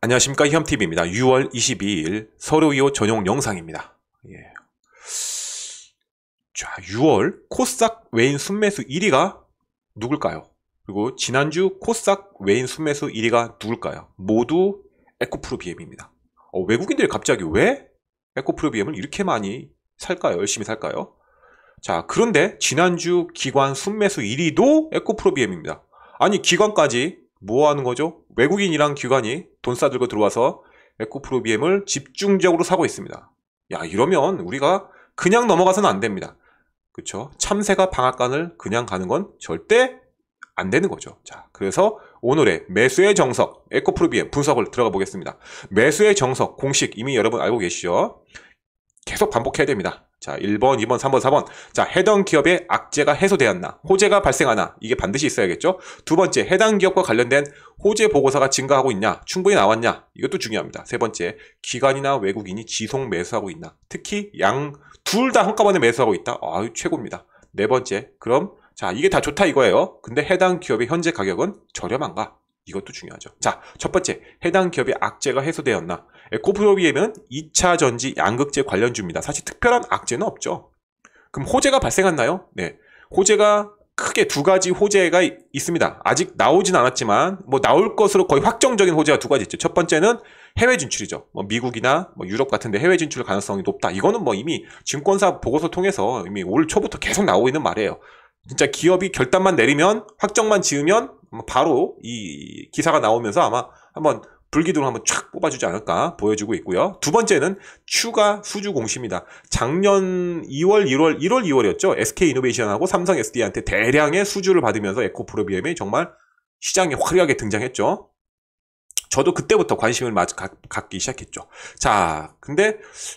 안녕하십니까 희엄TV입니다. 6월 22일 서류 이호 전용 영상입니다. 예. 자, 6월 코싹 외인 순매수 1위가 누굴까요? 그리고 지난주 코싹 외인 순매수 1위가 누굴까요? 모두 에코프로 BM입니다. 어, 외국인들이 갑자기 왜 에코프로 BM을 이렇게 많이 살까요? 열심히 살까요? 자, 그런데 지난주 기관 순매수 1위도 에코프로 BM입니다. 아니, 기관까지 뭐 하는 거죠? 외국인이랑 기관이 돈 싸들고 들어와서 에코프로 BM을 집중적으로 사고 있습니다. 야 이러면 우리가 그냥 넘어가서는 안 됩니다. 그쵸 참새가 방앗간을 그냥 가는 건 절대 안 되는 거죠. 자, 그래서 오늘의 매수의 정석 에코프로비의 분석을 들어가 보겠습니다. 매수의 정석 공식 이미 여러분 알고 계시죠? 계속 반복해야 됩니다. 자, 1번, 2번, 3번, 4번. 자, 해당 기업의 악재가 해소되었나, 호재가 발생하나, 이게 반드시 있어야겠죠? 두 번째, 해당 기업과 관련된 호재 보고서가 증가하고 있냐, 충분히 나왔냐, 이것도 중요합니다. 세 번째, 기관이나 외국인이 지속 매수하고 있나, 특히 양, 둘 다 한꺼번에 매수하고 있다. 아유, 최고입니다. 네 번째, 그럼, 자, 이게 다 좋다 이거예요. 근데 해당 기업의 현재 가격은 저렴한가? 이것도 중요하죠. 자, 첫 번째, 해당 기업의 악재가 해소되었나? 에코프로비엠은 예, 2차 전지 양극재 관련주입니다. 사실 특별한 악재는 없죠. 그럼 호재가 발생했나요? 네. 호재가 크게 두 가지 호재가 있습니다. 아직 나오진 않았지만 뭐 나올 것으로 거의 확정적인 호재가 두 가지 있죠. 첫 번째는 해외 진출이죠. 뭐 미국이나 뭐 유럽 같은데 해외 진출 가능성이 높다. 이거는 뭐 이미 증권사 보고서 통해서 이미 올 초부터 계속 나오고 있는 말이에요. 진짜 기업이 결단만 내리면 확정만 지으면 바로 이 기사가 나오면서 아마 한번 불기둥을 한번 촥 뽑아주지 않을까 보여주고 있고요. 두 번째는 추가 수주 공시입니다. 작년 2월, 1월, 1월, 2월이었죠. SK 이노베이션하고 삼성 SD한테 대량의 수주를 받으면서 에코프로비엠이 정말 시장에 화려하게 등장했죠. 저도 그때부터 관심을 마, 가, 갖기 시작했죠. 자, 근데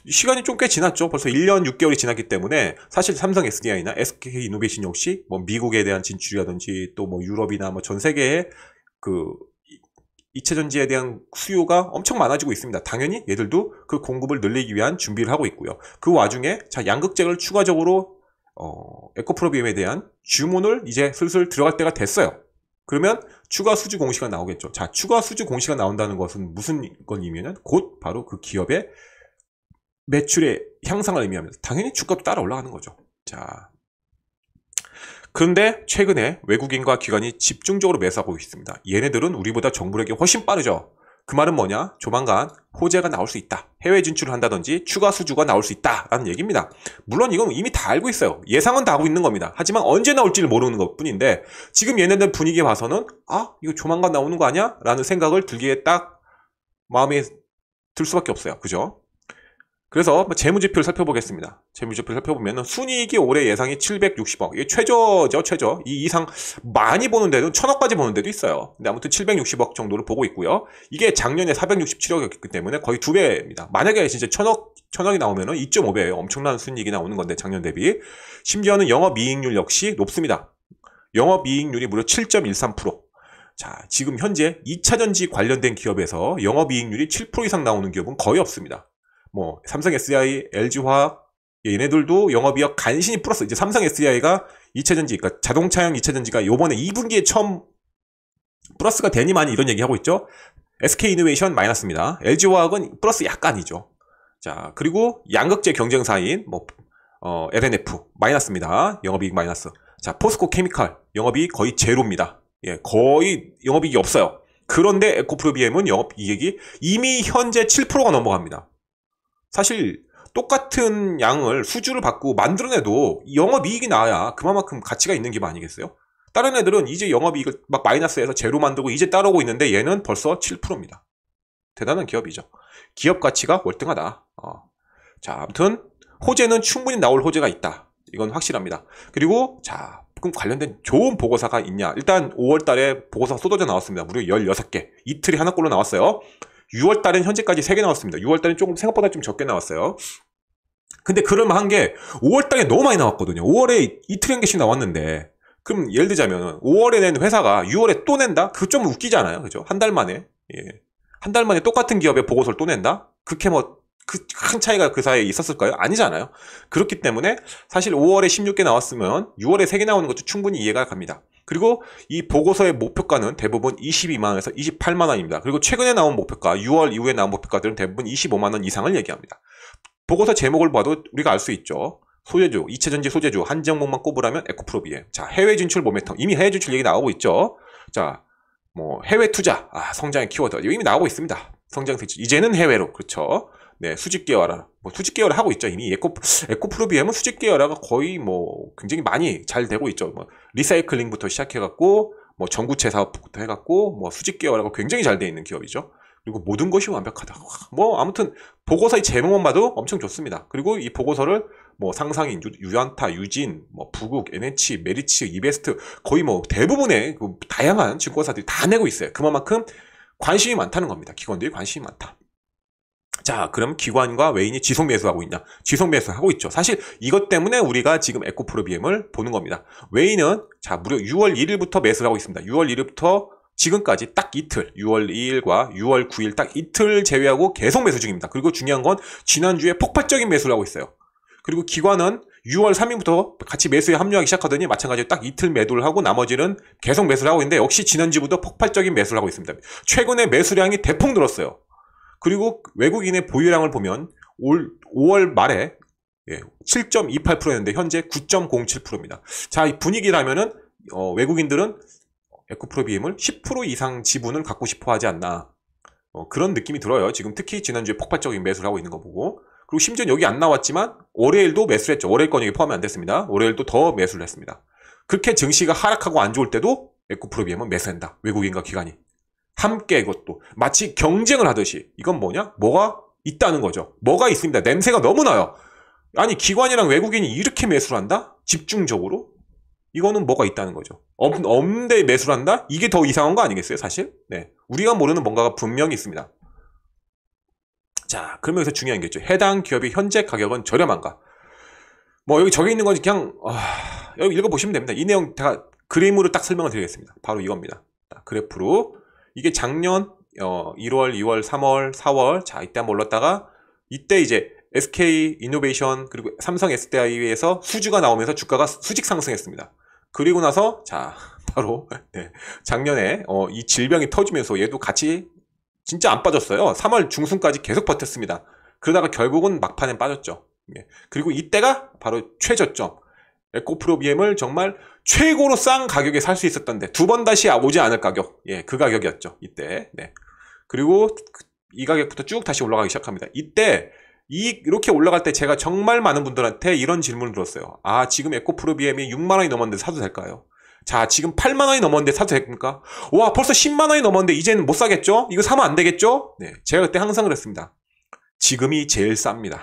시간이 좀 꽤 지났죠. 벌써 1년 6개월이 지났기 때문에 사실 삼성 SDI나 SK 이노베이션 역시 뭐 미국에 대한 진출이라든지 또 뭐 유럽이나 뭐 전 세계에 그 이체전지에 대한 수요가 엄청 많아지고 있습니다. 당연히 얘들도 그 공급을 늘리기 위한 준비를 하고 있고요. 그 와중에 자 양극재를 추가적으로 어, 에코프로비엠에 대한 주문을 이제 슬슬 들어갈 때가 됐어요. 그러면 추가 수주 공시가 나오겠죠. 자, 추가 수주 공시가 나온다는 것은 무슨 건이면은 곧 바로 그 기업의 매출의 향상을 의미하면서 당연히 주가도 따라 올라가는 거죠. 자. 그런데 최근에 외국인과 기관이 집중적으로 매수하고 있습니다. 얘네들은 우리보다 정부력이 훨씬 빠르죠. 그 말은 뭐냐? 조만간 호재가 나올 수 있다. 해외 진출을 한다든지 추가 수주가 나올 수 있다라는 얘기입니다. 물론 이건 이미 다 알고 있어요. 예상은 다 하고 있는 겁니다. 하지만 언제 나올지를 모르는 것뿐인데 지금 얘네들 분위기에 봐서는 아 이거 조만간 나오는 거 아니야? 라는 생각을 들기에 딱 마음에 들 수밖에 없어요. 그죠? 그래서 재무지표를 살펴보겠습니다. 재무지표를 살펴보면 순이익이 올해 예상이 760억. 이게 최저죠, 최저. 이 이상 많이 보는 데도 천억까지 보는 데도 있어요. 근데 아무튼 760억 정도를 보고 있고요. 이게 작년에 467억이었기 때문에 거의 두 배입니다. 만약에 진짜 천억 천억이 나오면은 2 5배 엄청난 순이익이 나오는 건데 작년 대비. 심지어는 영업 이익률 역시 높습니다. 영업 이익률이 무려 7.13%. 자, 지금 현재 2차전지 관련된 기업에서 영업 이익률이 7% 이상 나오는 기업은 거의 없습니다. 뭐 삼성 SDI, LG화학 얘네들도 영업이익 간신히 플러스 이제 삼성 SDI가 2차전지 그러니까 자동차용 2차전지가 요번에 2분기에 처음 플러스가 되니많이 이런 얘기하고 있죠. SK 이노베이션 마이너스입니다. LG화학은 플러스 약간이죠. 자, 그리고 양극재 경쟁사인 뭐 어, LNF 마이너스입니다. 영업이익 마이너스. 자, 포스코 케미칼 영업이익 거의 제로입니다. 예, 거의 영업이익이 없어요. 그런데 에코프로비엠은 영업이익이 이미 현재 7%가 넘어갑니다. 사실 똑같은 양을 수주를 받고 만들어내도 영업이익이 나야 그만큼 가치가 있는 기업 아니겠어요? 다른 애들은 이제 영업이익을 막 마이너스에서 제로 만들고 이제 따라오고 있는데 얘는 벌써 7%입니다. 대단한 기업이죠. 기업 가치가 월등하다. 어. 자, 아무튼 호재는 충분히 나올 호재가 있다. 이건 확실합니다. 그리고 자, 그럼 관련된 좋은 보고서가 있냐? 일단 5월 달에 보고서가 쏟아져 나왔습니다. 무려 16개. 이틀에 하나꼴로 나왔어요. 6월 달엔 현재까지 3개 나왔습니다. 6월 달엔 조금 생각보다 좀 적게 나왔어요. 근데 그럴만한 게 5월 달에 너무 많이 나왔거든요. 5월에 이틀 한 개씩 나왔는데 그럼 예를 들자면 5월에 낸 회사가 6월에 또 낸다? 그거 좀 웃기잖아요. 그죠? 한 달 만에. 예. 한 달 만에 똑같은 기업의 보고서를 또 낸다? 그렇게 뭐 그큰 차이가 그 사이에 있었을까요? 아니잖아요. 그렇기 때문에 사실 5월에 16개 나왔으면 6월에 3개 나오는 것도 충분히 이해가 갑니다. 그리고 이 보고서의 목표가는 대부분 22만원에서 28만원입니다. 그리고 최근에 나온 목표가, 6월 이후에 나온 목표가들은 대부분 25만원 이상을 얘기합니다. 보고서 제목을 봐도 우리가 알 수 있죠. 소재주, 이체전지 소재주, 한정목만 꼽으라면 에코프로비에. 자, 해외 진출 모멘텀. 이미 해외 진출 얘기 나오고 있죠. 자, 뭐, 해외 투자. 아, 성장의 키워드. 이미 나오고 있습니다. 성장 세출. 이제는 해외로. 그렇죠. 네, 수직 계열화. 뭐 수직 계열화 하고 있죠. 이미 에코 에코프로 비하면 수직 계열화가 거의 뭐 굉장히 많이 잘 되고 있죠. 뭐 리사이클링부터 시작해 갖고 뭐 전구체 사업부터 해 갖고 뭐 수직 계열화가 굉장히 잘 돼 있는 기업이죠. 그리고 모든 것이 완벽하다. 뭐 아무튼 보고서의 제목만 봐도 엄청 좋습니다. 그리고 이 보고서를 뭐 상상인, 유, 연타 유진, 뭐 부국, NH, 메리츠, 이베스트 거의 뭐 대부분의 그 다양한 증권사들이 다 내고 있어요. 그만큼 관심이 많다는 겁니다. 기관들이 관심이 많다. 자, 그럼 기관과 외인이 지속 매수하고 있냐? 지속 매수하고 있죠. 사실 이것 때문에 우리가 지금 에코프로비엠을 보는 겁니다. 외인은 자, 무려 6월 1일부터 매수를 하고 있습니다. 6월 1일부터 지금까지 딱 이틀, 6월 2일과 6월 9일 딱 이틀 제외하고 계속 매수 중입니다. 그리고 중요한 건 지난주에 폭발적인 매수를 하고 있어요. 그리고 기관은 6월 3일부터 같이 매수에 합류하기 시작하더니 마찬가지로 딱 이틀 매도를 하고 나머지는 계속 매수를 하고 있는데 역시 지난주부터 폭발적인 매수를 하고 있습니다. 최근에 매수량이 대폭 늘었어요. 그리고 외국인의 보유량을 보면 올 5월 말에 7.28%였는데 예, 현재 9.07%입니다. 자, 분위기라면은 어, 외국인들은 에코프로비엠을 10% 이상 지분을 갖고 싶어 하지 않나 어, 그런 느낌이 들어요. 지금 특히 지난주에 폭발적인 매수를 하고 있는 거 보고 그리고 심지어 여기 안 나왔지만 월요일도 매수를 했죠. 월요일 건 여기 포함이 안 됐습니다. 월요일도 더 매수를 했습니다. 그렇게 증시가 하락하고 안 좋을 때도 에코프로비엠은 매수한다. 외국인과 기관이. 함께 이것도 마치 경쟁을 하듯이 이건 뭐냐? 뭐가 있다는 거죠. 뭐가 있습니다. 냄새가 너무 나요. 아니 기관이랑 외국인이 이렇게 매수를 한다? 집중적으로? 이거는 뭐가 있다는 거죠. 엄대 매수를 한다? 이게 더 이상한 거 아니겠어요, 사실? 네. 우리가 모르는 뭔가가 분명히 있습니다. 자, 그러면 여기서 중요한 게 있죠. 해당 기업의 현재 가격은 저렴한가? 뭐 여기 적혀 있는 건 그냥 어, 여기 읽어보시면 됩니다. 이 내용 제가 그림으로 딱 설명을 드리겠습니다. 바로 이겁니다. 그래프로 이게 작년 어, 1월, 2월, 3월, 4월 자 이때 한번 올랐다가 이때 이제 SK 이노베이션 그리고 삼성 SDI에서 수주가 나오면서 주가가 수직 상승했습니다. 그리고 나서 자 바로 네, 작년에 어, 이 질병이 터지면서 얘도 같이 진짜 안 빠졌어요. 3월 중순까지 계속 버텼습니다. 그러다가 결국은 막판에 빠졌죠. 예, 그리고 이때가 바로 최저점 에코프로비엠을 정말 최고로 싼 가격에 살 수 있었던데 두 번 다시 오지 않을 가격 예그 가격이었죠 이때 네 그리고 그, 이 가격부터 쭉 다시 올라가기 시작합니다 이때 이, 이렇게 올라갈 때 제가 정말 많은 분들한테 이런 질문을 들었어요 아 지금 에코프로비엠이 6만원이 넘었는데 사도 될까요 자 지금 8만원이 넘었는데 사도 됩니까 와 벌써 10만원이 넘었는데 이제는 못 사겠죠 이거 사면 안 되겠죠 네 제가 그때 항상 그랬습니다 지금이 제일 쌉니다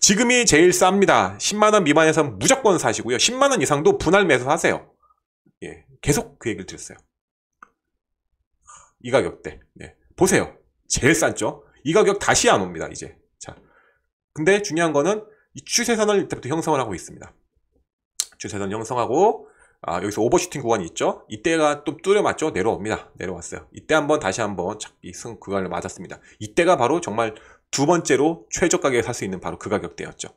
지금이 제일 쌉니다. 10만원 미만에선 무조건 사시고요. 10만원 이상도 분할 매수 하세요. 예, 계속 그 얘기를 드렸어요. 이 가격대. 예, 네. 보세요. 제일 싼죠? 이 가격 다시 안 옵니다, 이제. 자. 근데 중요한 거는 이 추세선을 이때부터 형성을 하고 있습니다. 추세선 형성하고, 아, 여기서 오버슈팅 구간이 있죠? 이때가 또뚫려맞죠 내려옵니다. 내려왔어요. 이때 한번 다시 한번 이승 구간을 맞았습니다. 이때가 바로 정말 두 번째로 최저 가격에 살 수 있는 바로 그 가격대였죠.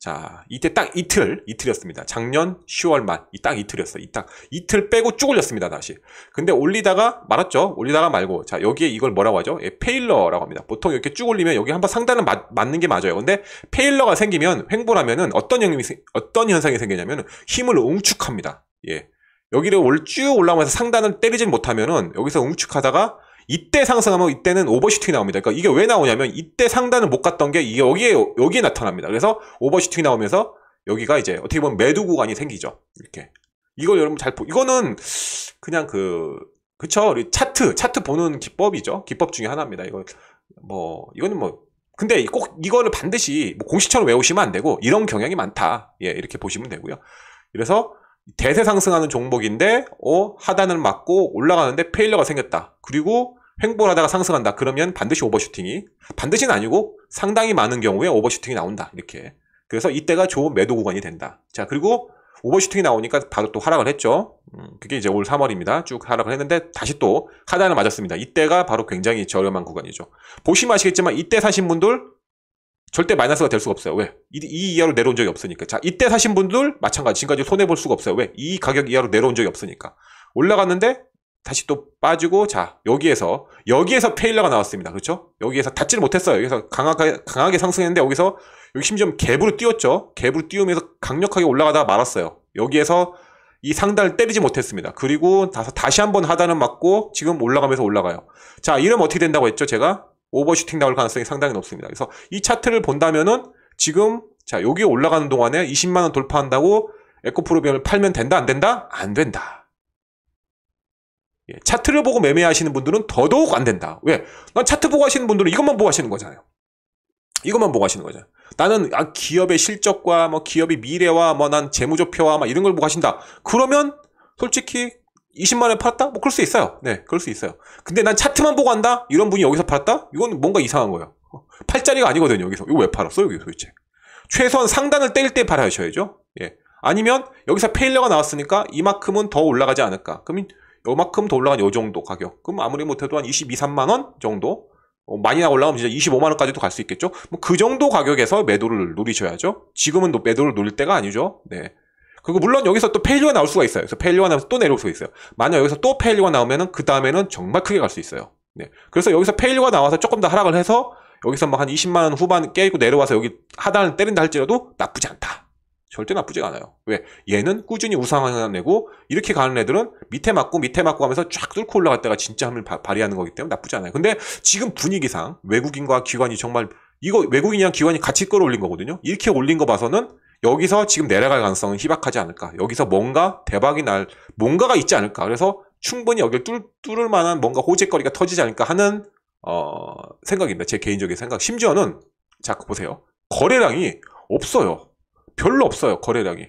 자, 이때 딱 이틀, 이틀이었습니다. 작년 10월 말, 이 딱 이틀이었어. 이딱 이틀 빼고 쭉 올렸습니다, 다시. 근데 올리다가 말았죠. 올리다가 말고, 자, 여기에 이걸 뭐라고 하죠? 예, 페일러라고 합니다. 보통 이렇게 쭉 올리면 여기 한번 상단은 맞, 맞는 게 맞아요. 근데 페일러가 생기면 횡보라면은 어떤 형이 어떤 현상이 생기냐면 힘을 웅축합니다. 예. 여기를 올, 쭉 올라오면서 상단을 때리진 못하면은 여기서 웅축하다가 이때 상승하면 이때는 오버슈팅이 나옵니다. 그러니까 이게 왜 나오냐면 이때 상단을 못 갔던 게 이게 여기에 여기에 나타납니다. 그래서 오버슈팅이 나오면서 여기가 이제 어떻게 보면 매도 구간이 생기죠. 이렇게 이걸 여러분 잘 보, 이거는 그냥 그 그쵸 우리 차트 차트 보는 기법이죠. 기법 중에 하나입니다. 이거 뭐 이거는 뭐 근데 꼭 이거를 반드시 뭐 공식처럼 외우시면 안 되고 이런 경향이 많다. 예 이렇게 보시면 되고요. 그래서 대세 상승하는 종목인데 어 하단을 맞고 올라가는데 페일러가 생겼다. 그리고 횡보를 하다가 상승한다. 그러면 반드시 오버슈팅이 반드시는 아니고 상당히 많은 경우에 오버슈팅이 나온다. 이렇게. 그래서 이때가 좋은 매도 구간이 된다. 자, 그리고 오버슈팅이 나오니까 바로 또 하락을 했죠. 음, 그게 이제 올 3월입니다. 쭉 하락을 했는데 다시 또 하단을 맞았습니다. 이때가 바로 굉장히 저렴한 구간이죠. 보시면 아시겠지만 이때 사신 분들 절대 마이너스가 될 수가 없어요. 왜? 이, 이 이하로 내려온 적이 없으니까. 자, 이때 사신 분들 마찬가지. 지금까지 손해 볼 수가 없어요. 왜? 이 가격 이하로 내려온 적이 없으니까. 올라갔는데 다시 또 빠지고 자, 여기에서 여기에서 페일러가 나왔습니다. 그렇죠? 여기에서 닫지를 못했어요. 여기서 강하게 강하게 상승했는데 여기서 여기 심지어 갭으로 뛰었죠. 갭으로 뛰우면서 강력하게 올라가다가 말았어요. 여기에서 이 상단을 때리지 못했습니다. 그리고 다시 한 번 하단을 맞고 지금 올라가면서 올라가요. 자, 이러면 어떻게 된다고 했죠, 제가? 오버슈팅 나올 가능성이 상당히 높습니다. 그래서 이 차트를 본다면은 지금 자 여기 올라가는 동안에 20만 원 돌파한다고 에코프로비언을 팔면 된다 안 된다 안 된다. 예, 차트를 보고 매매하시는 분들은 더더욱 안 된다. 왜? 난 차트 보고 하시는 분들은 이것만 보고 하시는 거잖아요. 이것만 보고 하시는 거죠 나는 아, 기업의 실적과 뭐 기업의 미래와 뭐 난 재무조표와 막 이런 걸 보고 하신다. 그러면 솔직히 20만원에 팔았다? 뭐 그럴 수 있어요. 네, 그럴 수 있어요. 근데 난 차트만 보고 한다? 이런 분이 여기서 팔았다? 이건 뭔가 이상한 거예요. 팔 자리가 아니거든요, 여기서. 이거 왜 팔았어, 여기 도대체. 최소한 상단을 때릴 때 팔아셔야죠. 예. 아니면 여기서 페일러가 나왔으니까 이만큼은 더 올라가지 않을까. 그럼이만큼더 올라간 이 정도 가격. 그럼 아무리 못해도 한 22, 3만원 정도? 어, 많이 올라가면 진짜 25만원까지도 갈 수 있겠죠? 뭐 그 정도 가격에서 매도를 노리셔야죠. 지금은 매도를 노릴 때가 아니죠. 네. 그리고 물론 여기서 또 페일리가 나올 수가 있어요. 그래서 페일리가 나오면또 내려올 수가 있어요. 만약 여기서 또 페일리가 나오면은 그 다음에는 정말 크게 갈 수 있어요. 네. 그래서 여기서 페일리가 나와서 조금 더 하락을 해서 여기서 막 한 20만 원 후반 깨고 내려와서 여기 하단을 때린다 할지라도 나쁘지 않다. 절대 나쁘지 않아요. 왜? 얘는 꾸준히 우상향내고 이렇게 가는 애들은 밑에 맞고 밑에 맞고 하면서 쫙 뚫고 올라갈 때가 진짜 함을 발휘하는 거기 때문에 나쁘지 않아요. 근데 지금 분위기상 외국인과 기관이 정말 이거 외국인이랑 기관이 같이 끌어올린 거거든요. 이렇게 올린 거 봐서는 여기서 지금 내려갈 가능성은 희박하지 않을까. 여기서 뭔가 대박이 날 뭔가가 있지 않을까. 그래서 충분히 여기를 뚫, 뚫을 만한 뭔가 호재거리가 터지지 않을까 하는 어, 생각입니다. 제 개인적인 생각. 심지어는 자 보세요. 거래량이 없어요. 별로 없어요. 거래량이.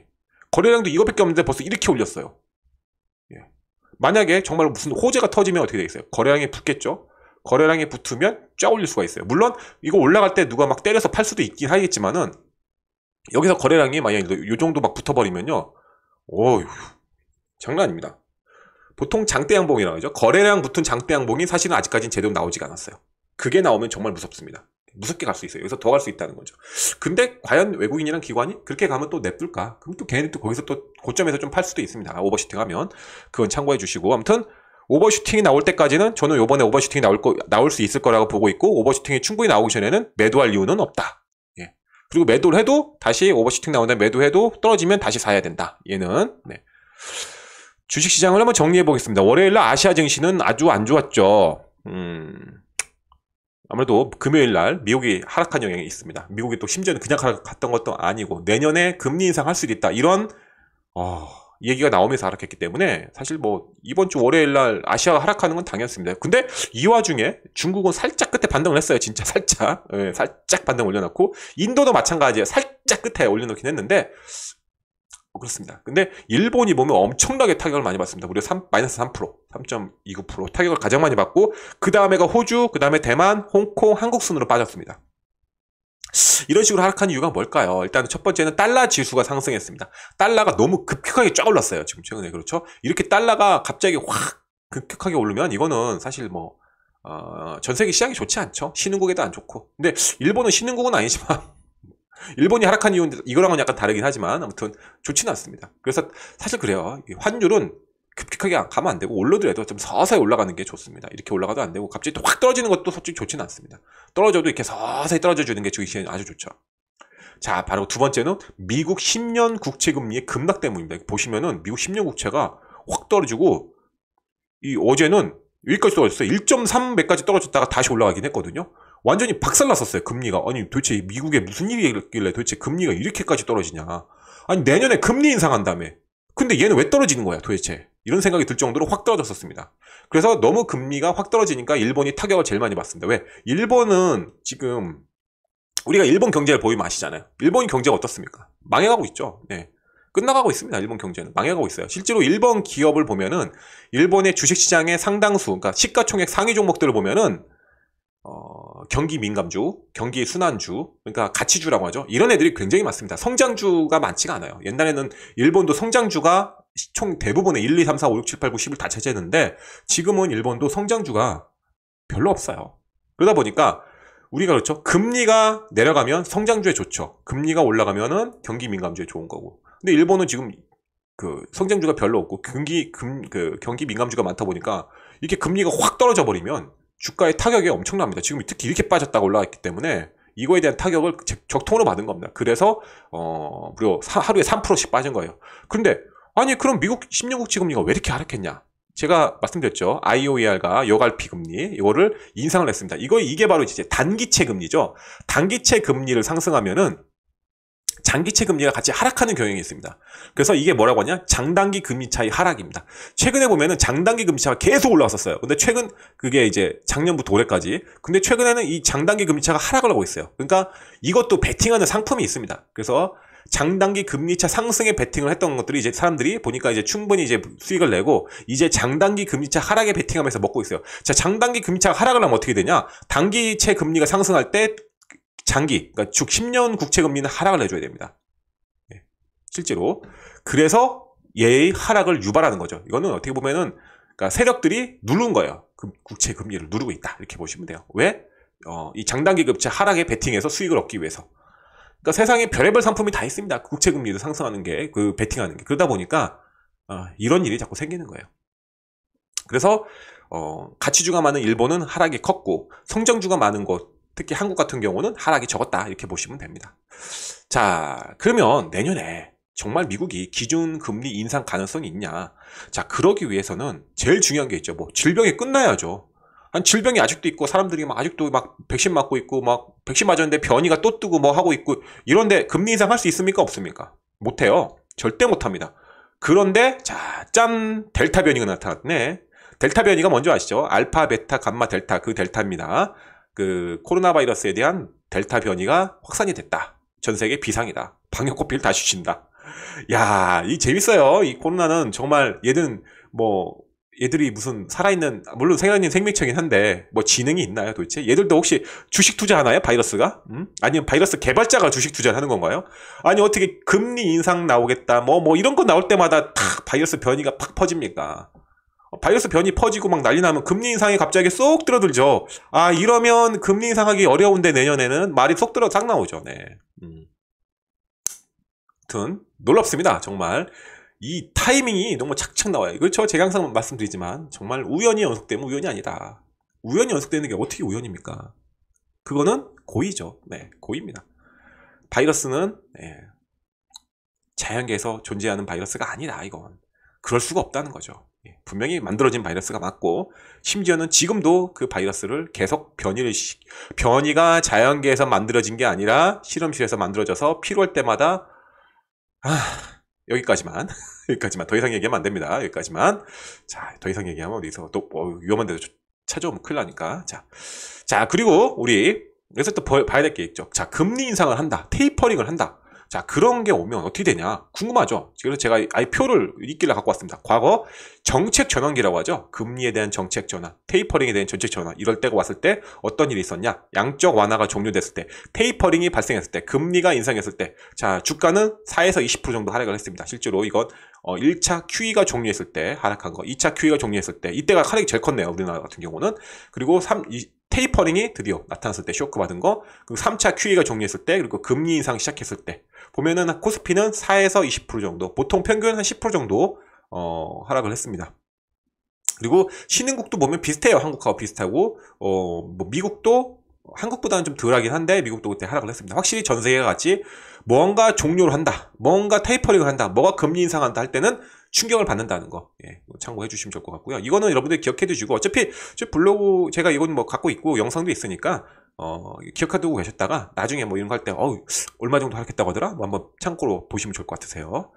거래량도 이거밖에 없는데 벌써 이렇게 올렸어요. 예. 만약에 정말 무슨 호재가 터지면 어떻게 되겠어요? 거래량이 붙겠죠. 거래량이 붙으면 쫙 올릴 수가 있어요. 물론 이거 올라갈 때 누가 막 때려서 팔 수도 있긴 하겠지만은 여기서 거래량이 만약 에요 정도 막 붙어버리면요. 오 장난 아닙니다. 보통 장대 양봉이라고 하죠. 거래량 붙은 장대 양봉이 사실은 아직까지는 제대로 나오지가 않았어요. 그게 나오면 정말 무섭습니다. 무섭게 갈 수 있어요. 여기서 더 갈 수 있다는 거죠. 근데 과연 외국인이랑 기관이 그렇게 가면 또 냅둘까? 그럼 또 걔네들 또 거기서 또 고점에서 좀 팔 수도 있습니다. 아, 오버슈팅 하면. 그건 참고해 주시고. 아무튼 오버슈팅이 나올 때까지는 저는 요번에 오버슈팅이 나올 거, 나올 수 있을 거라고 보고 있고 오버슈팅이 충분히 나오기 전에는 매도할 이유는 없다. 그리고 매도를 해도 다시 오버슈팅 나온 다음 매도해도 떨어지면 다시 사야 된다. 얘는. 네. 주식시장을 한번 정리해 보겠습니다. 월요일날 아시아 증시는 아주 안 좋았죠. 음, 아무래도 금요일날 미국이 하락한 영향이 있습니다. 미국이 또 심지어는 그냥 갔던 것도 아니고 내년에 금리 인상 할수 있다. 이런, 어, 얘기가 나오면서 하락했기 때문에 사실 뭐 이번 주 월요일 날 아시아가 하락하는 건 당연했습니다. 근데 이 와중에 중국은 살짝 끝에 반등을 했어요. 진짜 살짝. 예, 살짝 반등 올려놓고 인도도 마찬가지예요. 살짝 끝에 올려놓긴 했는데 어, 그렇습니다. 근데 일본이 보면 엄청나게 타격을 많이 받습니다. 무려 3, 마이너스 3%, 3.29% 타격을 가장 많이 받고 그 다음에가 호주, 그 다음에 대만, 홍콩, 한국 순으로 빠졌습니다. 이런 식으로 하락한 이유가 뭘까요? 일단 첫 번째는 달러 지수가 상승했습니다. 달러가 너무 급격하게 쫙 올랐어요. 지금 최근에 그렇죠? 이렇게 달러가 갑자기 확 급격하게 오르면 이거는 사실 뭐 어, 전 세계 시장이 좋지 않죠. 신흥국에도 안 좋고. 근데 일본은 신흥국은 아니지만 일본이 하락한 이유는 이거랑은 약간 다르긴 하지만 아무튼 좋지는 않습니다. 그래서 사실 그래요. 환율은 급격하게 가면 안 되고 올로드라도 좀 서서히 올라가는 게 좋습니다. 이렇게 올라가도 안 되고 갑자기 또확 떨어지는 것도 솔직히 좋지는 않습니다. 떨어져도 이렇게 서서히 떨어져 주는 게 주식시장에 아주 좋죠. 자, 바로 두 번째는 미국 10년 국채 금리의 급락 때문입니다. 보시면은 미국 10년 국채가 확 떨어지고 이 어제는 여기까지 떨어졌어요. 1.3배까지 떨어졌다가 다시 올라가긴 했거든요. 완전히 박살났었어요. 금리가. 아니 도대체 미국에 무슨 일이 있길래 도대체 금리가 이렇게까지 떨어지냐. 아니 내년에 금리 인상한다며. 근데 얘는 왜 떨어지는 거야 도대체? 이런 생각이 들 정도로 확 떨어졌었습니다. 그래서 너무 금리가 확 떨어지니까 일본이 타격을 제일 많이 받습니다. 왜? 일본은 지금 우리가 일본 경제를 보이면 아시잖아요. 일본 경제가 어떻습니까? 망해가고 있죠. 네. 끝나가고 있습니다. 일본 경제는 망해가고 있어요. 실제로 일본 기업을 보면은 일본의 주식시장의 상당수, 그러니까 시가총액 상위 종목들을 보면은 어, 경기 민감주, 경기 순환주, 그러니까 가치주라고 하죠. 이런 애들이 굉장히 많습니다. 성장주가 많지가 않아요. 옛날에는 일본도 성장주가 총 대부분의 1, 2, 3, 4, 5, 6, 7, 8, 9, 10을 다 차지했는데 지금은 일본도 성장주가 별로 없어요. 그러다 보니까 우리가 그렇죠. 금리가 내려가면 성장주에 좋죠. 금리가 올라가면은 경기 민감주에 좋은 거고. 근데 일본은 지금 그 성장주가 별로 없고 경기 금 그 경기 민감주가 많다 보니까 이렇게 금리가 확 떨어져 버리면 주가의 타격이 엄청납니다. 지금 특히 이렇게 빠졌다고 올라왔기 때문에 이거에 대한 타격을 적통으로 받은 겁니다. 그래서 어 무려 하루에 3%씩 빠진 거예요. 그런데 아니 그럼 미국 10년국지 금리가 왜 이렇게 하락했냐? 제가 말씀드렸죠. IOER과 여갈피 금리 이거를 인상을 했습니다. 이거 이게 바로 이제 단기채 금리죠. 단기채 금리를 상승하면은 장기채 금리가 같이 하락하는 경향이 있습니다. 그래서 이게 뭐라고 하냐? 장단기 금리 차이 하락입니다. 최근에 보면은 장단기 금리 차가 계속 올라왔었어요. 근데 최근 그게 이제 작년부터 올해까지. 근데 최근에는 이 장단기 금리 차가 하락을 하고 있어요. 그러니까 이것도 베팅하는 상품이 있습니다. 그래서 장단기 금리차 상승에 베팅을 했던 것들이 이제 사람들이 보니까 이제 충분히 이제 수익을 내고 이제 장단기 금리차 하락에 베팅하면서 먹고 있어요. 자, 장단기 금리차 하락을 하면 어떻게 되냐? 단기채 금리가 상승할 때 장기, 그러니까 즉 10년 국채 금리는 하락을 해줘야 됩니다. 예, 실제로. 그래서 얘의 하락을 유발하는 거죠. 이거는 어떻게 보면은 그러니까 세력들이 누른 거예요. 그 국채 금리를 누르고 있다. 이렇게 보시면 돼요. 왜? 어, 이 장단기 급채 하락에 베팅해서 수익을 얻기 위해서. 그러니까 세상에 별의별 상품이 다 있습니다. 국채 금리도 상승하는 게, 그 베팅하는 게. 그러다 보니까 어, 이런 일이 자꾸 생기는 거예요. 그래서 어, 가치주가 많은 일본은 하락이 컸고 성장주가 많은 곳 특히 한국 같은 경우는 하락이 적었다 이렇게 보시면 됩니다. 자 그러면 내년에 정말 미국이 기준금리 인상 가능성이 있냐 자 그러기 위해서는 제일 중요한 게 있죠 뭐 질병이 끝나야죠 한 질병이 아직도 있고 사람들이 막 아직도 막 백신 맞고 있고 막 백신 맞았는데 변이가 또 뜨고 뭐 하고 있고 이런데 금리 인상 할수 있습니까 없습니까 못해요 절대 못합니다 그런데 자짠 델타 변이가 나타났네 델타 변이가 뭔지 아시죠 알파 베타 감마 델타 그 델타입니다 그 코로나 바이러스에 대한 델타 변이가 확산이 됐다. 전 세계 비상이다. 방역 코피를 다시 친다. 야, 이 재밌어요. 이 코로나는 정말 얘는 뭐 얘들이 무슨 살아있는 물론 생아있는 생명체긴 한데 뭐 지능이 있나요 도대체? 얘들도 혹시 주식 투자하나요 바이러스가? 음? 아니면 바이러스 개발자가 주식 투자를 하는 건가요? 아니 어떻게 금리 인상 나오겠다 뭐뭐 뭐 이런 거 나올 때마다 탁 바이러스 변이가 팍 퍼집니까? 어, 바이러스 변이 퍼지고 막 난리 나면 금리 인상이 갑자기 쏙 들어들죠. 아, 이러면 금리 인상하기 어려운데 내년에는 말이 쏙 들어 싹 나오죠. 네. 음. 아 놀랍습니다. 정말. 이 타이밍이 너무 착착 나와요. 그렇죠? 제가 항상 말씀드리지만 정말 우연히 연속되면 우연이 아니다. 우연히 연속되는 게 어떻게 우연입니까? 그거는 고의죠. 네, 고의입니다. 바이러스는 네, 자연계에서 존재하는 바이러스가 아니다. 이건 그럴 수가 없다는 거죠. 예, 분명히 만들어진 바이러스가 맞고 심지어는 지금도 그 바이러스를 계속 변이를 변이가 자연계에서 만들어진 게 아니라 실험실에서 만들어져서 필요할 때마다 아 여기까지만 여기까지만 더 이상 얘기하면 안 됩니다 여기까지만 자더 이상 얘기하면 어디서 또 어, 위험한 데서 찾아오면 큰일 나니까 자, 자 그리고 우리 여기서 또 봐야 될 게 있죠 자 금리 인상을 한다 테이퍼링을 한다 자 그런 게 오면 어떻게 되냐 궁금하죠 그래서 제가 아예 표를 읽기를 갖고 왔습니다 과거 정책 전환기라고 하죠 금리에 대한 정책 전환 테이퍼링에 대한 정책 전환 이럴 때가 왔을 때 어떤 일이 있었냐 양적 완화가 종료됐을 때 테이퍼링이 발생했을 때 금리가 인상했을 때자 주가는 4에서 20% 정도 하락을 했습니다 실제로 이건 어, 1차 QE가 종료했을 때 하락한 거, 2차 QE가 종료했을 때 이때가 하락이 제일 컸네요. 우리나라 같은 경우는. 그리고 3, 이, 테이퍼링이 드디어 나타났을 때 쇼크 받은 거, 그리고 3차 QE가 종료했을 때, 그리고 금리 인상 시작했을 때 보면은 코스피는 4에서 20% 정도, 보통 평균 한 10% 정도 어, 하락을 했습니다. 그리고 신흥국도 보면 비슷해요. 한국하고 비슷하고 어, 뭐 미국도 한국보다는 좀 덜하긴 한데 미국도 그때 하락을 했습니다. 확실히 전 세계가 같이 뭔가 종료를 한다, 뭔가 테이퍼링을 한다, 뭐가 금리 인상한다 할 때는 충격을 받는다는 거 예, 뭐 참고해 주시면 좋을 것 같고요. 이거는 여러분들 기억해 두시고 어차피 제 블로그 제가 이건 뭐 갖고 있고 영상도 있으니까 어, 기억해 두고 계셨다가 나중에 뭐 이런 거 할 때 얼마 정도 하락했다고 하더라? 뭐 한번 참고로 보시면 좋을 것 같으세요.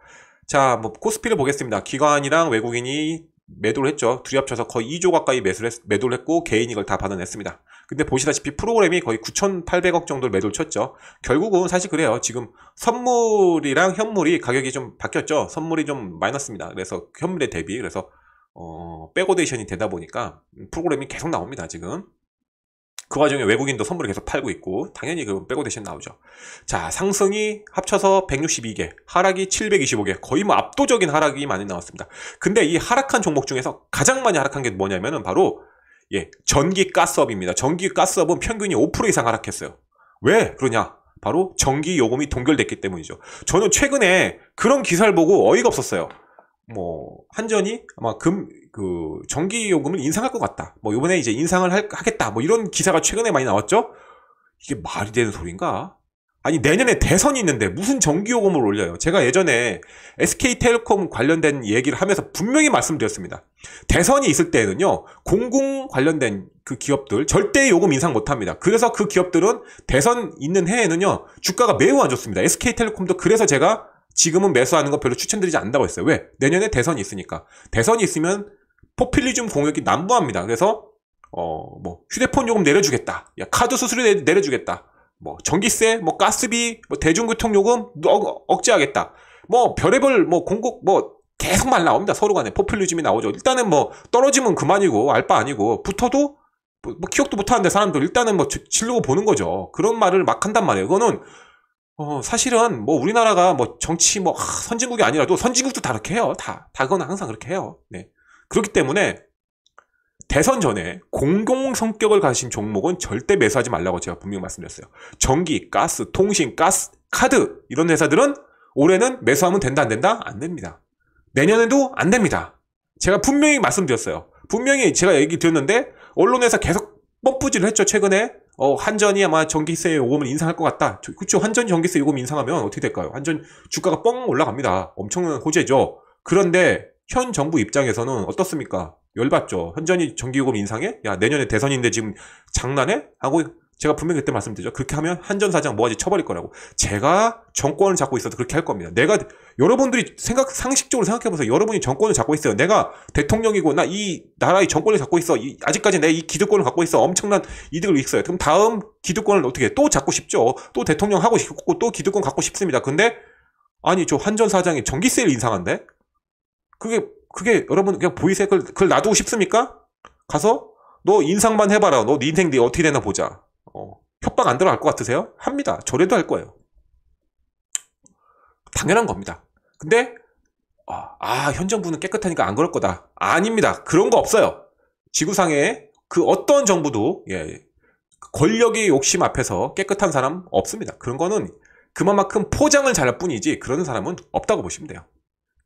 자, 뭐 코스피를 보겠습니다. 기관이랑 외국인이 매도를 했죠. 둘이 합쳐서 거의 2조 가까이 매수를 했, 매도를 했고 개인 이걸 다 받아냈습니다. 근데 보시다시피 프로그램이 거의 9,800억 정도를 매도를 쳤죠. 결국은 사실 그래요. 지금 선물이랑 현물이 가격이 좀 바뀌었죠. 선물이 좀 마이너스입니다. 그래서 현물에 대비 그래서 어, 백오데이션이 되다 보니까 프로그램이 계속 나옵니다. 지금 그 와중에 외국인도 선물을 계속 팔고 있고 당연히 그 빼고 대신 나오죠. 자 상승이 합쳐서 162개, 하락이 725개, 거의 뭐 압도적인 하락이 많이 나왔습니다. 근데 이 하락한 종목 중에서 가장 많이 하락한 게 뭐냐면은 바로 예 전기 가스업입니다. 전기 가스업은 평균이 5% 이상 하락했어요. 왜 그러냐? 바로 전기 요금이 동결됐기 때문이죠. 저는 최근에 그런 기사를 보고 어이가 없었어요. 뭐 한전이 아마 금그 전기 요금을 인상할 것 같다. 뭐 이번에 이제 인상을 할, 하겠다. 뭐 이런 기사가 최근에 많이 나왔죠. 이게 말이 되는 소리인가? 아니 내년에 대선이 있는데 무슨 전기 요금을 올려요? 제가 예전에 SK텔레콤 관련된 얘기를 하면서 분명히 말씀드렸습니다. 대선이 있을 때는요 공공 관련된 그 기업들 절대 요금 인상 못합니다. 그래서 그 기업들은 대선 있는 해에는요 주가가 매우 안 좋습니다. SK텔레콤도 그래서 제가 지금은 매수하는 거 별로 추천드리지 않는다고 했어요. 왜? 내년에 대선이 있으니까. 대선이 있으면 포퓰리즘 공격이 난무합니다. 그래서 어, 뭐 휴대폰 요금 내려주겠다. 야, 카드 수수료 내, 려주겠다뭐 전기세, 뭐 가스비, 뭐 대중교통 요금 억, 억제하겠다. 뭐 별의별 뭐공급뭐 뭐, 계속 말 나옵니다. 서로 간에 포퓰리즘이 나오죠. 일단은 뭐 떨어지면 그만이고 알 바 아니고 붙어도 뭐, 뭐 기억도 못 하는데 사람들 일단은 뭐 질르고 보는 거죠. 그런 말을 막 한단 말이에요. 그거는 어, 사실은 뭐 우리나라가 뭐 정치 뭐 하, 선진국이 아니라도 선진국도 다 그렇게 해요. 다다 그건 항상 그렇게 해요. 네. 그렇기 때문에 대선 전에 공공 성격을 가진 종목은 절대 매수하지 말라고 제가 분명히 말씀드렸어요. 전기, 가스, 통신, 가스, 카드 이런 회사들은 올해는 매수하면 된다 안 된다? 안 됩니다. 내년에도 안 됩니다. 제가 분명히 말씀드렸어요. 분명히 제가 얘기 드렸는데 언론에서 계속 뻔뿌질을 했죠. 최근에 어, 한전이 아마 전기세 요금을 인상할 것 같다. 그렇죠. 한전 전기세 요금 인상하면 어떻게 될까요? 한전 주가가 뻥 올라갑니다. 엄청난 호재죠. 그런데 현 정부 입장에서는 어떻습니까? 열받죠. 현전이 전기요금 인상에 야 내년에 대선인데 지금 장난해? 하고 제가 분명히 그때 말씀드렸죠. 그렇게 하면 한전 사장 뭐하지 쳐버릴 거라고. 제가 정권을 잡고 있어도 그렇게 할 겁니다. 내가 여러분들이 생각 상식적으로 생각해 보세요. 여러분이 정권을 잡고 있어요. 내가 대통령이고 나 이 나라의 정권을 잡고 있어. 이, 아직까지 내 이 기득권을 갖고 있어. 엄청난 이득을 있어요. 그럼 다음 기득권을 어떻게 또 잡고 싶죠. 또 대통령 하고 싶고 또 기득권 갖고 싶습니다. 근데 아니 저 한전 사장이 전기세를 인상한데 그게 그게 여러분 그냥 보이세요? 그걸, 그걸 놔두고 싶습니까? 가서 너 인상만 해봐라. 너네 인생 네 어떻게 되나 보자. 어, 협박 안 들어갈 것 같으세요? 합니다. 저래도 할 거예요. 당연한 겁니다. 근데 아, 아 현 정부는 깨끗하니까 안 그럴 거다. 아닙니다. 그런 거 없어요. 지구상에 그 어떤 정부도 예, 예 권력의 욕심 앞에서 깨끗한 사람 없습니다. 그런 거는 그만큼 포장을 잘할 뿐이지 그런 사람은 없다고 보시면 돼요.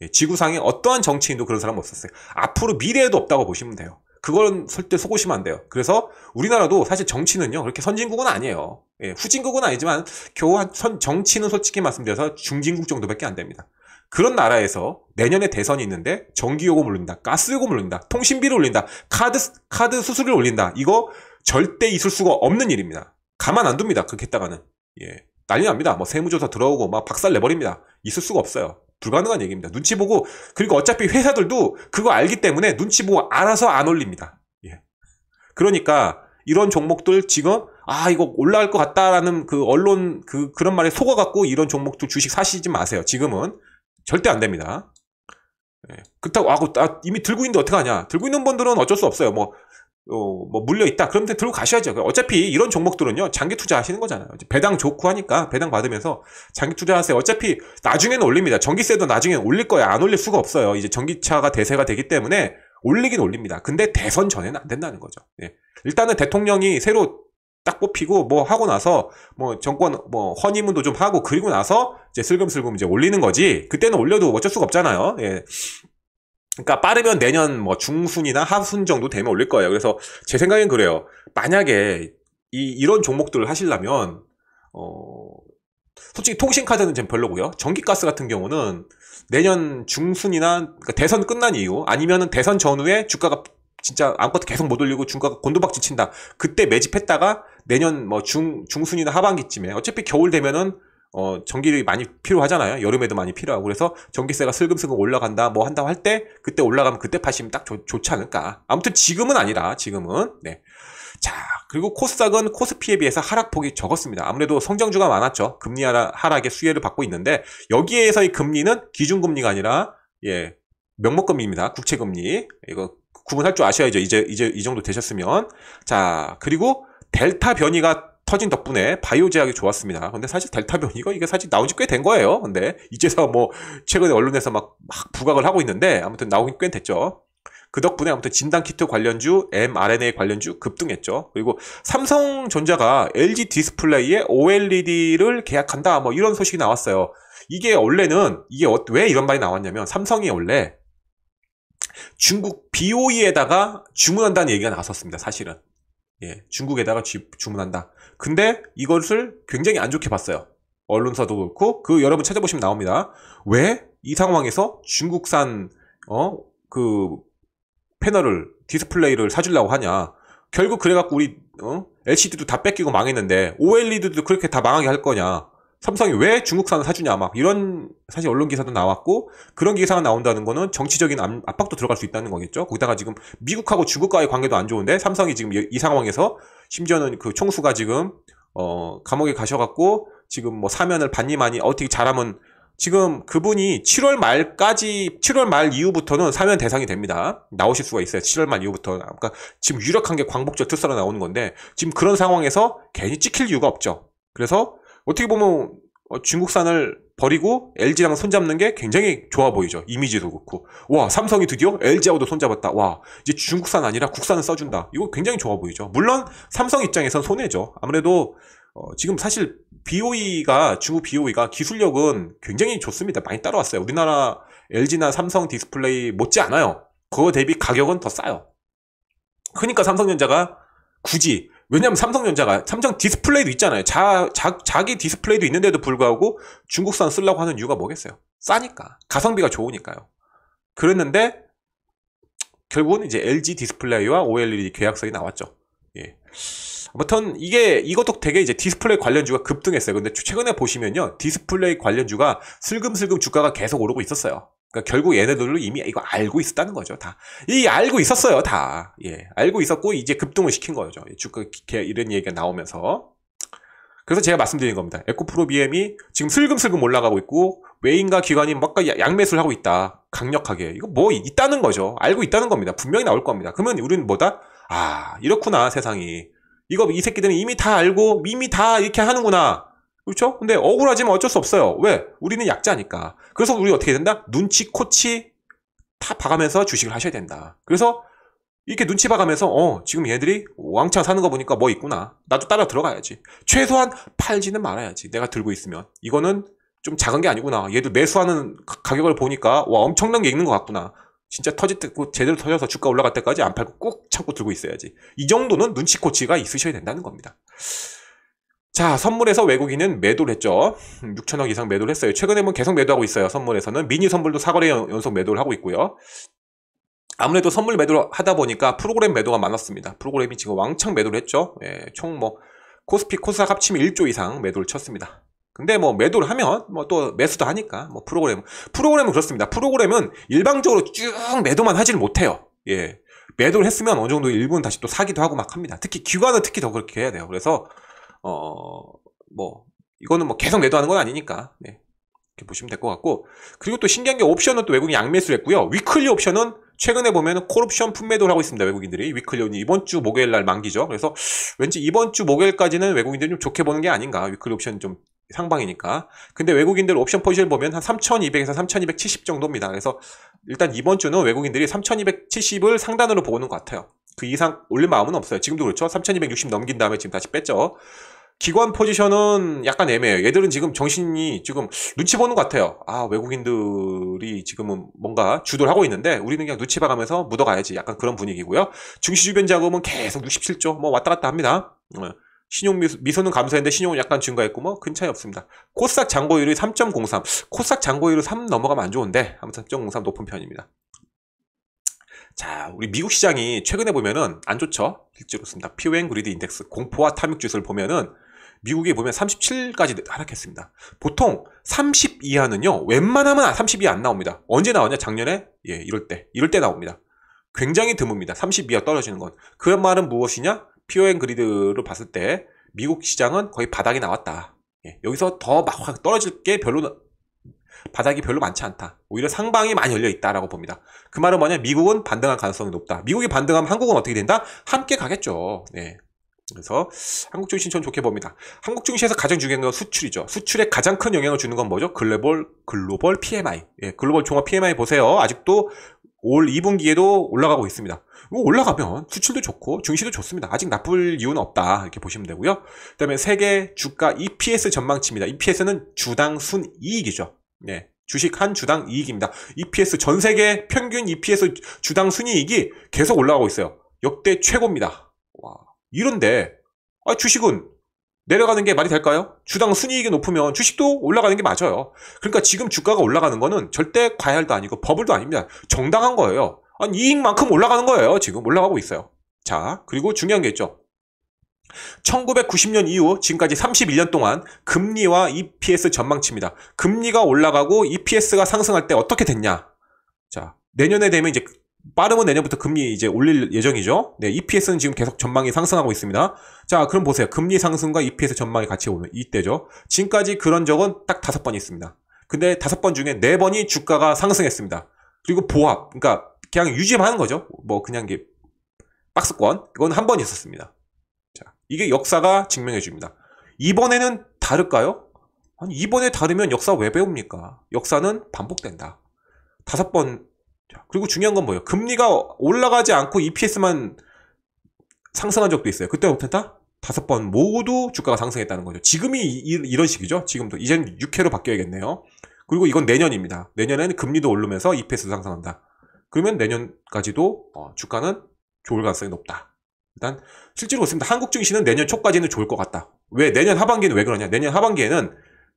예, 지구상에 어떠한 정치인도 그런 사람 없었어요. 앞으로 미래에도 없다고 보시면 돼요. 그건 절대 속으시면 안 돼요. 그래서 우리나라도 사실 정치는요, 그렇게 선진국은 아니에요. 예, 후진국은 아니지만 겨우 선, 정치는 솔직히 말씀드려서 중진국 정도밖에 안 됩니다. 그런 나라에서 내년에 대선이 있는데 전기요금 올린다, 가스요금 올린다, 통신비를 올린다, 카드, 카드 수수료를 올린다. 이거 절대 있을 수가 없는 일입니다. 가만 안 둡니다. 그렇게 했다가는. 예. 난리 납니다. 뭐 세무조사 들어오고 막 박살 내버립니다. 있을 수가 없어요. 불가능한 얘기입니다. 눈치 보고 그리고 어차피 회사들도 그거 알기 때문에 눈치 보고 알아서 안 올립니다. 예. 그러니까 이런 종목들 지금 아 이거 올라갈 것 같다라는 그 언론 그 그런 말에 속아갖고 이런 종목들 주식 사시지 마세요. 지금은 절대 안 됩니다. 예. 그렇다고 아, 그, 아 이미 들고 있는데 어떻게 하냐? 들고 있는 분들은 어쩔 수 없어요. 뭐 어, 뭐 물려 있다. 그럼 들고 가셔야죠. 그러니까 어차피 이런 종목들은요 장기 투자하시는 거잖아요. 배당 좋고 하니까 배당 받으면서 장기 투자하세요. 어차피 나중에는 올립니다. 전기세도 나중에는 올릴 거야안 올릴 수가 없어요. 이제 전기차가 대세가 되기 때문에 올리긴 올립니다. 근데 대선 전에는 안 된다는 거죠. 예. 일단은 대통령이 새로 딱 뽑히고 뭐 하고 나서 뭐 정권 뭐 허니문도 좀 하고 그리고 나서 이제 슬금슬금 이제 올리는 거지 그때는 올려도 어쩔 수가 없잖아요. 예. 그러니까 빠르면 내년 뭐 중순이나 하순 정도 되면 올릴 거예요. 그래서 제 생각엔 그래요. 만약에 이 이런 종목들을 하시려면 어 솔직히 통신 카드는 지금 별로고요. 전기가스 같은 경우는 내년 중순이나 그러니까 대선 끝난 이후 아니면은 대선 전후에 주가가 진짜 아무것도 계속 못 올리고 주가가 곤두박질 친다. 그때 매집했다가 내년 뭐 중 중순이나 하반기쯤에 어차피 겨울 되면은 어, 전기력이 많이 필요하잖아요. 여름에도 많이 필요하고. 그래서 전기세가 슬금슬금 올라간다, 뭐 한다고 할 때, 그때 올라가면 그때 파시면 딱 좋, 좋지 않을까. 아무튼 지금은 아니라, 지금은. 네. 자, 그리고 코스닥은 코스피에 비해서 하락폭이 적었습니다. 아무래도 성장주가 많았죠. 금리 하락의 수혜를 받고 있는데, 여기에서의 금리는 기준금리가 아니라, 예, 명목금리입니다. 국채금리. 이거 구분할 줄 아셔야죠. 이제, 이제 이 정도 되셨으면. 자, 그리고 델타 변이가 터진 덕분에 바이오 제약이 좋았습니다. 근데 사실 델타 변이가 이게 사실 나온 지 꽤 된 거예요. 근데 이제서 뭐 최근에 언론에서 막, 막 부각을 하고 있는데 아무튼 나오긴 꽤 됐죠. 그 덕분에 아무튼 진단키트 관련주, mRNA 관련주 급등했죠. 그리고 삼성전자가 LG 디스플레이에 OLED를 계약한다. 뭐 이런 소식이 나왔어요. 이게 원래는 이게 어, 왜 이런 말이 나왔냐면 삼성이 원래 중국 BOE에다가 주문한다는 얘기가 나왔었습니다. 사실은. 예, 중국에다가 주, 주문한다. 근데 이것을 굉장히 안 좋게 봤어요. 언론사도 그렇고 그 여러분 찾아보시면 나옵니다. 왜 이 상황에서 중국산 어그 패널을 디스플레이를 사주려고 하냐? 결국 그래갖고 우리 어? LCD도 다 뺏기고 망했는데 OLED도 그렇게 다 망하게 할 거냐? 삼성이 왜 중국산을 사주냐 막 이런 사실 언론 기사도 나왔고 그런 기사가 나온다는 거는 정치적인 압박도 들어갈 수 있다는 거겠죠. 거기다가 지금 미국하고 중국과의 관계도 안 좋은데 삼성이 지금 이 상황에서 심지어는 그 총수가 지금 어 감옥에 가셔갖고 지금 뭐 사면을 받니 많이 어떻게 잘하면 지금 그분이 7월 말까지 7월 말 이후부터는 사면 대상이 됩니다. 나오실 수가 있어요. 7월 말 이후부터. 그러니까 지금 유력한 게 광복절 특사로 나오는 건데 지금 그런 상황에서 괜히 찍힐 이유가 없죠. 그래서 어떻게 보면 어, 중국산을 버리고 LG랑 손잡는 게 굉장히 좋아 보이죠. 이미지도 그렇고. 와, 삼성이 드디어 LG하고도 손잡았다. 와, 이제 중국산 아니라 국산을 써준다. 이거 굉장히 좋아 보이죠. 물론 삼성 입장에선 손해죠. 아무래도 어, 지금 사실 BOE가 중국 BOE가 기술력은 굉장히 좋습니다. 많이 따라왔어요. 우리나라 LG나 삼성 디스플레이 못지 않아요. 그거 대비 가격은 더 싸요. 그러니까 삼성전자가 굳이 왜냐면 삼성전자가 삼성 디스플레이도 있잖아요. 자, 자, 자기 디스플레이도 있는데도 불구하고 중국산 쓰려고 하는 이유가 뭐겠어요? 싸니까 가성비가 좋으니까요. 그랬는데 결국은 이제 LG 디스플레이와 OLED 계약서이 나왔죠. 예. 아무튼 이게 이것도 되게 이제 디스플레이 관련주가 급등했어요. 근데 최근에 보시면요. 디스플레이 관련주가 슬금슬금 주가가 계속 오르고 있었어요. 그러니까 결국 얘네들도 이미 이거 알고 있었다는 거죠. 다. 이 알고 있었어요. 다. 예. 알고 있었고 이제 급등을 시킨 거죠. 주가 이런 얘기가 나오면서. 그래서 제가 말씀드린 겁니다. 에코프로 비엠이 지금 슬금슬금 올라가고 있고 외인과 기관이 막 양매수를 하고 있다. 강력하게. 이거 뭐 있다는 거죠. 알고 있다는 겁니다. 분명히 나올 겁니다. 그러면 우리는 뭐다? 아, 이렇구나, 세상이. 이거 이 새끼들은 이미 다 알고 이미 다 이렇게 하는구나. 그렇죠? 근데 억울하지만 어쩔 수 없어요. 왜? 우리는 약자니까. 그래서 우리 어떻게 된다? 눈치, 코치 다 봐가면서 주식을 하셔야 된다. 그래서 이렇게 눈치 봐가면서 어 지금 얘들이 왕창 사는 거 보니까 뭐 있구나. 나도 따라 들어가야지. 최소한 팔지는 말아야지. 내가 들고 있으면 이거는 좀 작은 게 아니구나. 얘도 매수하는 가격을 보니까 와 엄청난 게 있는 것 같구나. 진짜 터질 때 제대로 터져서 주가 올라갈 때까지 안 팔고 꾹 참고 들고 있어야지. 이 정도는 눈치 코치가 있으셔야 된다는 겁니다. 자, 선물에서 외국인은 매도를 했죠. 6천억 음, 이상 매도를 했어요. 최근에 보 뭐 계속 매도하고 있어요. 선물에서는 미니 선물도 사거래 연속 매도를 하고 있고요. 아무래도 선물 매도를 하다 보니까 프로그램 매도가 많았습니다. 프로그램이 지금 왕창 매도를 했죠. 예, 총뭐 코스피 코스닥 합치면 1조 이상 매도를 쳤습니다. 근데 뭐 매도를 하면 뭐 또 매수도 하니까 뭐 프로그램 프로그램은 그렇습니다. 프로그램은 일방적으로 쭉 매도만 하질 못해요. 예. 매도를 했으면 어느 정도 일부는 다시 또 사기도 하고 막 합니다. 특히 기관은 특히 더 그렇게 해야 돼요. 그래서 어, 뭐, 이거는 뭐 계속 매도하는 건 아니니까. 네. 이렇게 보시면 될 것 같고. 그리고 또 신기한 게 옵션은 또 외국인 양매수를 했고요. 위클리 옵션은 최근에 보면 콜옵션 품매도를 하고 있습니다. 외국인들이. 위클리 이번 주 목요일 날 만기죠. 그래서 왠지 이번 주 목요일까지는 외국인들이 좀 좋게 보는 게 아닌가. 위클리 옵션 좀 상방이니까. 근데 외국인들 옵션 포지션 보면 한 3,200에서 3,270 정도입니다. 그래서 일단 이번 주는 외국인들이 3,270을 상단으로 보는 것 같아요. 그 이상 올릴 마음은 없어요. 지금도 그렇죠. 3,260 넘긴 다음에 지금 다시 뺐죠. 기관 포지션은 약간 애매해요. 얘들은 지금 정신이 지금 눈치 보는 것 같아요. 아, 외국인들이 지금은 뭔가 주도를 하고 있는데 우리는 그냥 눈치 봐가면서 묻어가야지. 약간 그런 분위기고요. 증시 주변 자금은 계속 67조 뭐 왔다 갔다 합니다. 어. 신용 미소, 는 감소했는데 신용은 약간 증가했고 뭐 큰 차이 없습니다. 코스닥 장고율이 3.03. 코스닥 장고율이3 넘어가면 안 좋은데 아무튼 3.03 높은 편입니다. 자, 우리 미국 시장이 최근에 보면은 안 좋죠. 실제로 씁니다. p 오 m 그리드 인덱스 공포와 탐욕 지수를 보면은 미국이 보면 37까지 하락했습니다. 보통 30 이하는요, 웬만하면 30이 안 나옵니다. 언제 나오냐 작년에? 예, 이럴 때. 이럴 때 나옵니다. 굉장히 드뭅니다. 30 이하 떨어지는 건. 그 말은 무엇이냐? PON 그리드로 봤을 때 미국 시장은 거의 바닥이 나왔다. 예, 여기서 더 막 떨어질 게 별로 바닥이 별로 많지 않다. 오히려 상방이 많이 열려 있다라고 봅니다. 그 말은 뭐냐? 미국은 반등할 가능성이 높다. 미국이 반등하면 한국은 어떻게 된다? 함께 가겠죠. 예. 그래서 한국 증시 전 좋게 봅니다. 한국 증시에서 가장 중요한 건 수출이죠. 수출에 가장 큰 영향을 주는 건 뭐죠? 글로벌 글로벌 PMI. 예, 글로벌 종합 PMI 보세요. 아직도 올 2분기에도 올라가고 있습니다. 올라가면 수출도 좋고 증시도 좋습니다. 아직 나쁠 이유는 없다 이렇게 보시면 되고요. 그다음에 세계 주가 EPS 전망치입니다. EPS는 주당 순이익이죠. 네, 예, 주식 한 주당 이익입니다. EPS 전 세계 평균 EPS 주당 순이익이 계속 올라가고 있어요. 역대 최고입니다. 와. 이런데 아, 주식은 내려가는 게 말이 될까요? 주당 순이익이 높으면 주식도 올라가는 게 맞아요. 그러니까 지금 주가가 올라가는 거는 절대 과열도 아니고 버블도 아닙니다. 정당한 거예요. 아니, 이익만큼 올라가는 거예요. 지금 올라가고 있어요. 자, 그리고 중요한 게 있죠. 1990년 이후 지금까지 31년 동안 금리와 EPS 전망치입니다. 금리가 올라가고 EPS가 상승할 때 어떻게 됐냐? 자, 내년에 되면 이제 빠르면 내년부터 금리 이제 올릴 예정이죠. 네, EPS는 지금 계속 전망이 상승하고 있습니다. 자, 그럼 보세요. 금리 상승과 EPS 전망이 같이 오면 이때죠. 지금까지 그런 적은 딱 다섯 번 있습니다. 근데 다섯 번 중에 네 번이 주가가 상승했습니다. 그리고 보합, 그러니까 그냥 유지 하는 거죠. 뭐 그냥 이게 박스권 이건 한 번 있었습니다. 자, 이게 역사가 증명해 줍니다. 이번에는 다를까요? 아니 이번에 다르면 역사 왜 배웁니까? 역사는 반복된다. 다섯 번 그리고 중요한 건 뭐예요? 금리가 올라가지 않고 EPS만 상승한 적도 있어요. 그때 못했다? 다섯 번 모두 주가가 상승했다는 거죠. 지금이 이, 런 식이죠. 지금도. 이제는 6회로 바뀌어야겠네요. 그리고 이건 내년입니다. 내년에는 금리도 오르면서 EPS도 상승한다. 그러면 내년까지도 어, 주가는 좋을 가능성이 높다. 일단 실제로 그렇습니다. 한국 증시는 내년 초까지는 좋을 것 같다. 왜 내년 하반기는 왜 그러냐? 내년 하반기에는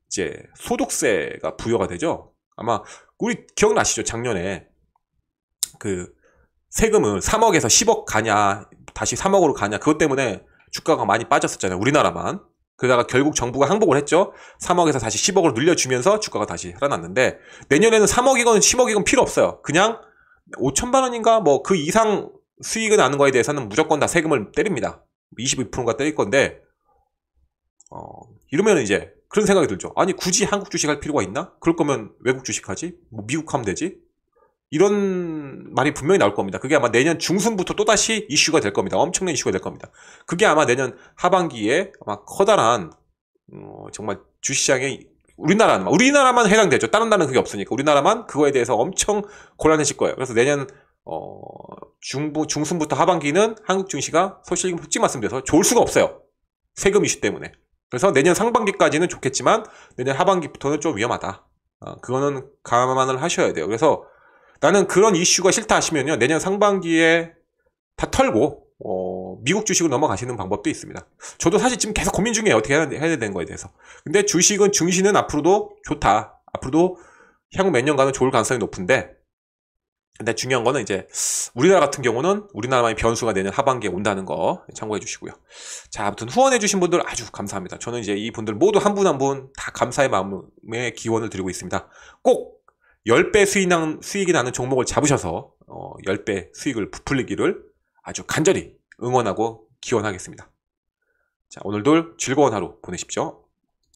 이제 소득세가 부여가 되죠. 아마 우리 기억나시죠? 작년에 그 세금은 3억에서 10억 가냐 다시 3억으로 가냐 그것 때문에 주가가 많이 빠졌었잖아요. 우리나라만. 그러다가 결국 정부가 항복을 했죠. 3억에서 다시 10억으로 늘려주면서 주가가 다시 살아났는데 내년에는 3억이건 10억이건 필요 없어요. 그냥 5천만 원인가 뭐 그 이상 수익이 나는 거에 대해서는 무조건 다 세금을 때립니다. 2 2가 때릴 건데 어, 이러면 이제 그런 생각이 들죠. 아니 굳이 한국 주식 할 필요가 있나? 그럴 거면 외국 주식 하지? 뭐 미국 하면 되지? 이런 말이 분명히 나올 겁니다. 그게 아마 내년 중순부터 또다시 이슈가 될 겁니다. 엄청난 이슈가 될 겁니다. 그게 아마 내년 하반기에 아마 커다란 어, 정말 주시장에 우리나라만 우리나라만 해당되죠. 다른 나라는 그게 없으니까 우리나라만 그거에 대해서 엄청 곤란해질 거예요. 그래서 내년 어, 중부 중순부터 하반기는 한국 증시가 솔직히 솔직히 말씀드려서 좋을 수가 없어요. 세금 이슈 때문에. 그래서 내년 상반기까지는 좋겠지만 내년 하반기부터는 좀 위험하다. 어, 그거는 감안을 하셔야 돼요. 그래서 나는 그런 이슈가 싫다 하시면요. 내년 상반기에 다 털고 어, 미국 주식으로 넘어가시는 방법도 있습니다. 저도 사실 지금 계속 고민 중이에요. 어떻게 해야, 해야 되는 거에 대해서. 근데 주식은 중시는 앞으로도 좋다. 앞으로도 향후 몇 년간은 좋을 가능성이 높은데 근데 중요한 거는 이제 우리나라 같은 경우는 우리나라만의 변수가 내년 하반기에 온다는 거 참고해 주시고요. 자, 아무튼 후원해 주신 분들 아주 감사합니다. 저는 이제 이분들 모두 한 분 한 분 다 감사의 마음에 기원을 드리고 있습니다. 꼭 10배 수익 난, 수익이 나는 종목을 잡으셔서 어, 10배 수익을 부풀리기를 아주 간절히 응원하고 기원하겠습니다. 자, 오늘도 즐거운 하루 보내십시오.